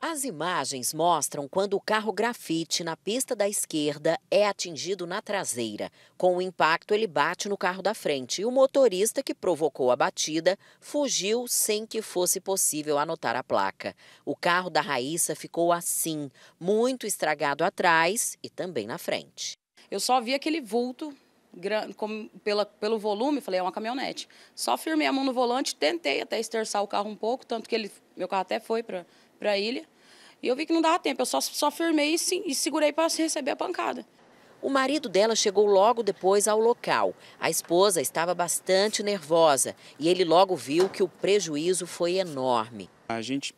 As imagens mostram quando o carro grafite na pista da esquerda é atingido na traseira. Com o impacto, ele bate no carro da frente e o motorista que provocou a batida fugiu sem que fosse possível anotar a placa. O carro da Raíssa ficou assim, muito estragado atrás e também na frente. Eu só vi aquele vulto pela, pelo volume, falei, é uma caminhonete. Só firmei a mão no volante, tentei até esterçar o carro um pouco, tanto que ele, meu carro até foi para para a ilha. E eu vi que não dava tempo, eu só, só firmei e, sim, e segurei para receber a pancada. O marido dela chegou logo depois ao local. A esposa estava bastante nervosa e ele logo viu que o prejuízo foi enorme. A gente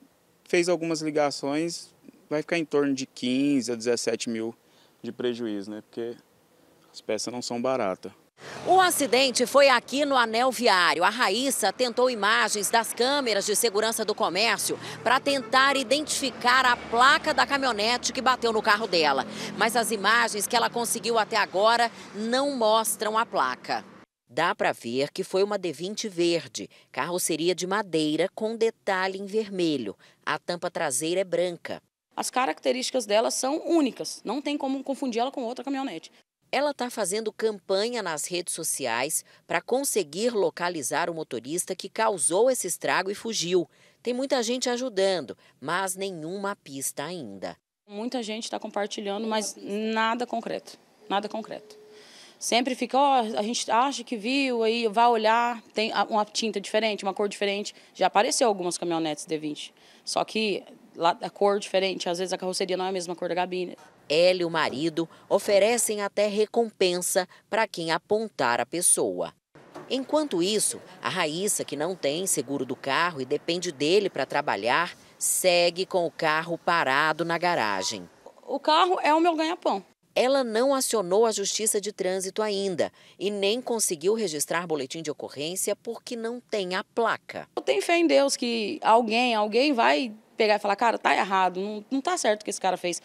fez algumas ligações, vai ficar em torno de 15 a 17 mil de prejuízo, né? Porque as peças não são baratas. O acidente foi aqui no anel viário. A Raíssa tentou imagens das câmeras de segurança do comércio para tentar identificar a placa da caminhonete que bateu no carro dela. Mas as imagens que ela conseguiu até agora não mostram a placa. Dá para ver que foi uma D20 verde, carroceria de madeira com detalhe em vermelho. A tampa traseira é branca. As características dela são únicas, não tem como confundi-la com outra caminhonete. Ela está fazendo campanha nas redes sociais para conseguir localizar o motorista que causou esse estrago e fugiu. Tem muita gente ajudando, mas nenhuma pista ainda. Muita gente está compartilhando, mas nada concreto. Nada concreto. Sempre fica, ó, a gente acha que viu, aí vai olhar, tem uma tinta diferente, uma cor diferente. Já apareceu algumas caminhonetes D20. Só que a cor diferente, às vezes a carroceria não é a mesma cor da cabine. Ela e o marido oferecem até recompensa para quem apontar a pessoa. Enquanto isso, a Raíssa, que não tem seguro do carro e depende dele para trabalhar, segue com o carro parado na garagem. O carro é o meu ganha-pão. Ela não acionou a Justiça de Trânsito ainda e nem conseguiu registrar boletim de ocorrência porque não tem a placa. Eu tenho fé em Deus que alguém, alguém vai pegar e falar, cara, tá errado, não, não tá certo o que esse cara fez.